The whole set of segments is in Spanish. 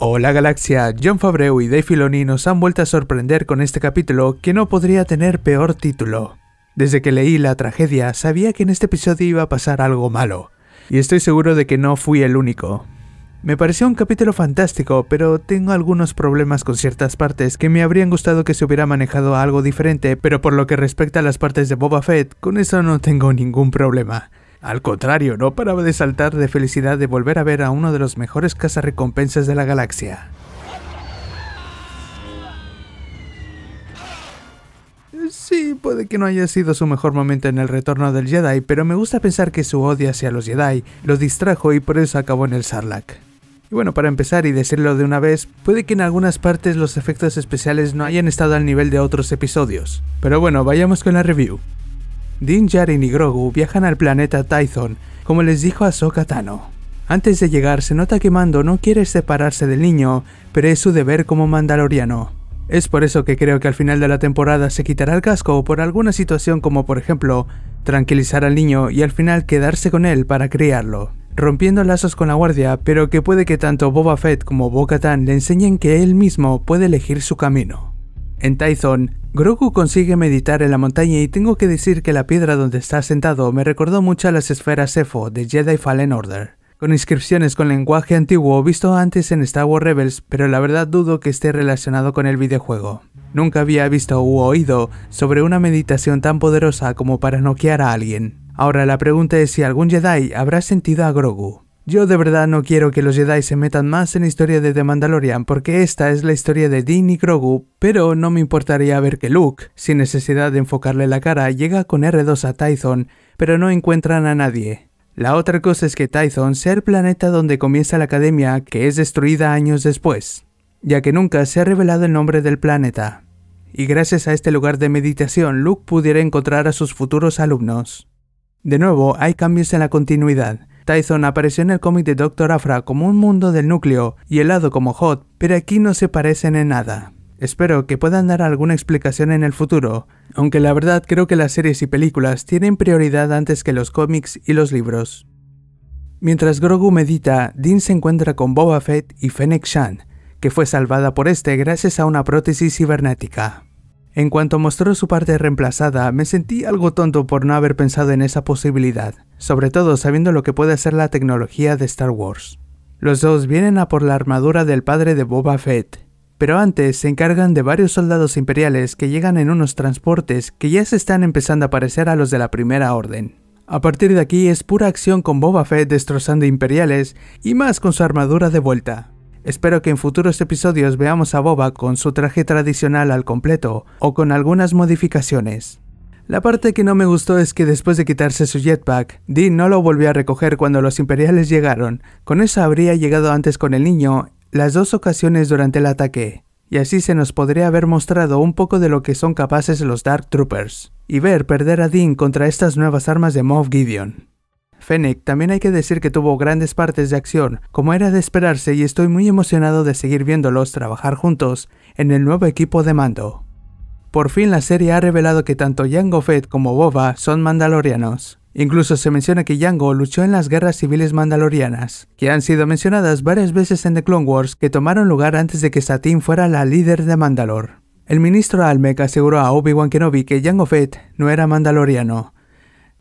Hola Galaxia, John Fabreu y Dave Filoni nos han vuelto a sorprender con este capítulo que no podría tener peor título. Desde que leí la tragedia sabía que en este episodio iba a pasar algo malo, y estoy seguro de que no fui el único. Me pareció un capítulo fantástico, pero tengo algunos problemas con ciertas partes que me habrían gustado que se hubiera manejado algo diferente, pero por lo que respecta a las partes de Boba Fett, con eso no tengo ningún problema. Al contrario, no paraba de saltar de felicidad de volver a ver a uno de los mejores cazarrecompensas de la galaxia. Sí, puede que no haya sido su mejor momento en el retorno del Jedi, pero me gusta pensar que su odio hacia los Jedi lo distrajo y por eso acabó en el Sarlacc. Y bueno, para empezar y decirlo de una vez, puede que en algunas partes los efectos especiales no hayan estado al nivel de otros episodios. Pero bueno, vayamos con la review. Din Djarin y Grogu viajan al planeta Tython, como les dijo a Tano. Antes de llegar se nota que Mando no quiere separarse del niño, pero es su deber como mandaloriano. Es por eso que creo que al final de la temporada se quitará el casco por alguna situación como por ejemplo, tranquilizar al niño y al final quedarse con él para criarlo, rompiendo lazos con la guardia, pero que puede que tanto Boba Fett como Bo-Katan le enseñen que él mismo puede elegir su camino. En Tython, Grogu consigue meditar en la montaña y tengo que decir que la piedra donde está sentado me recordó mucho a las esferas EFO de Jedi Fallen Order, con inscripciones con lenguaje antiguo visto antes en Star Wars Rebels, pero la verdad dudo que esté relacionado con el videojuego. Nunca había visto u oído sobre una meditación tan poderosa como para noquear a alguien. Ahora la pregunta es si algún Jedi habrá sentido a Grogu. Yo de verdad no quiero que los Jedi se metan más en la historia de The Mandalorian porque esta es la historia de Din y Grogu, pero no me importaría ver que Luke, sin necesidad de enfocarle la cara, llega con R2 a Tython, pero no encuentran a nadie. La otra cosa es que Tython sea el planeta donde comienza la academia que es destruida años después, ya que nunca se ha revelado el nombre del planeta. Y gracias a este lugar de meditación, Luke pudiera encontrar a sus futuros alumnos. De nuevo, hay cambios en la continuidad. Tyson apareció en el cómic de Doctor Afra como un mundo del núcleo y helado como Hot, pero aquí no se parecen en nada. Espero que puedan dar alguna explicación en el futuro, aunque la verdad creo que las series y películas tienen prioridad antes que los cómics y los libros. Mientras Grogu medita, Dean se encuentra con Boba Fett y Fennec Shan, que fue salvada por este gracias a una prótesis cibernética. En cuanto mostró su parte reemplazada, me sentí algo tonto por no haber pensado en esa posibilidad, sobre todo sabiendo lo que puede hacer la tecnología de Star Wars. Los dos vienen a por la armadura del padre de Boba Fett, pero antes se encargan de varios soldados imperiales que llegan en unos transportes que ya se están empezando a parecer a los de la Primera Orden. A partir de aquí es pura acción con Boba Fett destrozando imperiales y más con su armadura de vuelta. Espero que en futuros episodios veamos a Boba con su traje tradicional al completo o con algunas modificaciones. La parte que no me gustó es que después de quitarse su jetpack, Dean no lo volvió a recoger cuando los imperiales llegaron. Con eso habría llegado antes con el niño las dos ocasiones durante el ataque, y así se nos podría haber mostrado un poco de lo que son capaces los Dark Troopers, y ver perder a Dean contra estas nuevas armas de Moff Gideon. Fennec también hay que decir que tuvo grandes partes de acción, como era de esperarse y estoy muy emocionado de seguir viéndolos trabajar juntos en el nuevo equipo de mando. Por fin la serie ha revelado que tanto Jango Fett como Boba son mandalorianos. Incluso se menciona que Jango luchó en las guerras civiles mandalorianas, que han sido mencionadas varias veces en The Clone Wars que tomaron lugar antes de que Satine fuera la líder de Mandalor. El ministro Almec aseguró a Obi-Wan Kenobi que Jango Fett no era mandaloriano,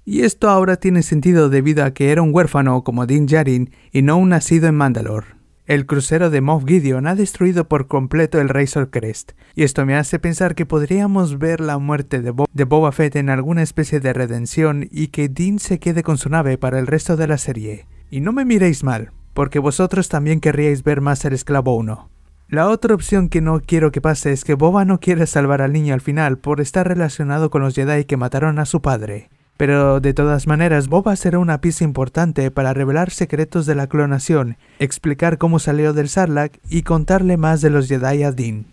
y esto ahora tiene sentido debido a que era un huérfano como Din Djarin y no un nacido en Mandalore. El crucero de Moff Gideon ha destruido por completo el Razor Crest, y esto me hace pensar que podríamos ver la muerte de, de, Boba Fett en alguna especie de redención y que Dean se quede con su nave para el resto de la serie. Y no me miréis mal, porque vosotros también querríais ver más el Esclavo 1. La otra opción que no quiero que pase es que Boba no quiera salvar al niño al final por estar relacionado con los Jedi que mataron a su padre. Pero de todas maneras, Boba será una pieza importante para revelar secretos de la clonación, explicar cómo salió del Sarlacc y contarle más de los Jedi a Dean.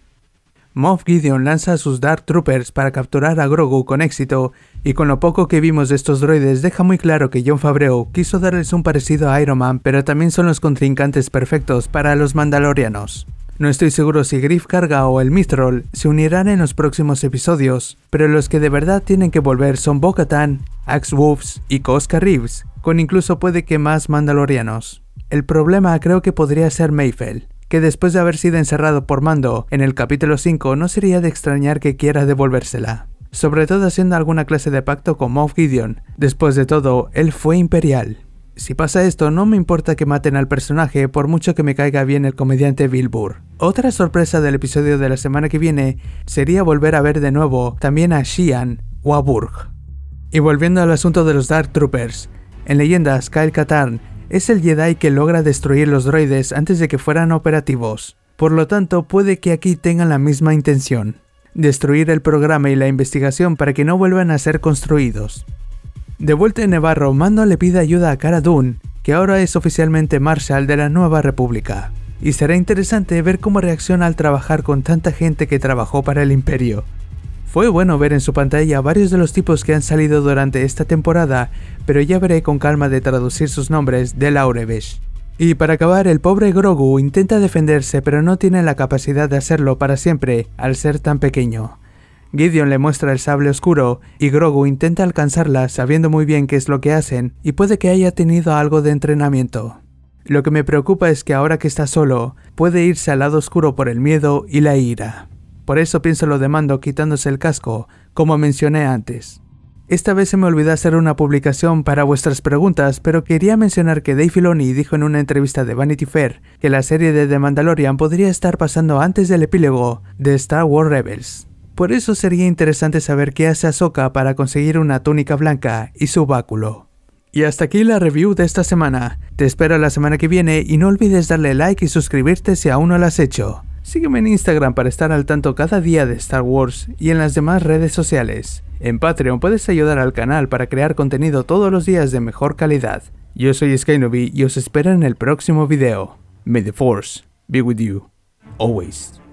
Moff Gideon lanza a sus Dark Troopers para capturar a Grogu con éxito, y con lo poco que vimos de estos droides deja muy claro que John Favreau quiso darles un parecido a Iron Man, pero también son los contrincantes perfectos para los mandalorianos. No estoy seguro si Griff Carga o el Mithril se unirán en los próximos episodios, pero los que de verdad tienen que volver son Bo-Katan, Axe Wolves y Koska Reeves, con incluso puede que más mandalorianos. El problema creo que podría ser Mayfell, que después de haber sido encerrado por Mando en el capítulo 5 no sería de extrañar que quiera devolvérsela, sobre todo haciendo alguna clase de pacto con Moff Gideon. Después de todo, él fue imperial. Si pasa esto, no me importa que maten al personaje por mucho que me caiga bien el comediante Bill Burr. Otra sorpresa del episodio de la semana que viene sería volver a ver de nuevo también a Sheehan o a Burg. Y volviendo al asunto de los Dark Troopers, en leyendas Kyle Katarn es el Jedi que logra destruir los droides antes de que fueran operativos. Por lo tanto, puede que aquí tengan la misma intención, destruir el programa y la investigación para que no vuelvan a ser construidos. De vuelta en Nevarro, Mando le pide ayuda a Cara Dune, que ahora es oficialmente Marshall de la Nueva República. Y será interesante ver cómo reacciona al trabajar con tanta gente que trabajó para el Imperio. Fue bueno ver en su pantalla varios de los tipos que han salido durante esta temporada, pero ya veré con calma de traducir sus nombres de Laurevesh. Y para acabar, el pobre Grogu intenta defenderse pero no tiene la capacidad de hacerlo para siempre al ser tan pequeño. Gideon le muestra el sable oscuro y Grogu intenta alcanzarla sabiendo muy bien qué es lo que hacen y puede que haya tenido algo de entrenamiento. Lo que me preocupa es que ahora que está solo, puede irse al lado oscuro por el miedo y la ira. Por eso pienso lo de Mando quitándose el casco, como mencioné antes. Esta vez se me olvidó hacer una publicación para vuestras preguntas, pero quería mencionar que Dave Filoni dijo en una entrevista de Vanity Fair que la serie de The Mandalorian podría estar pasando antes del epílogo de Star Wars Rebels. Por eso sería interesante saber qué hace Ahsoka para conseguir una túnica blanca y su báculo. Y hasta aquí la review de esta semana. Te espero la semana que viene y no olvides darle like y suscribirte si aún no lo has hecho. Sígueme en Instagram para estar al tanto cada día de Star Wars y en las demás redes sociales. En Patreon puedes ayudar al canal para crear contenido todos los días de mejor calidad. Yo soy SkyNovi y os espero en el próximo video. May the Force be with you. Always.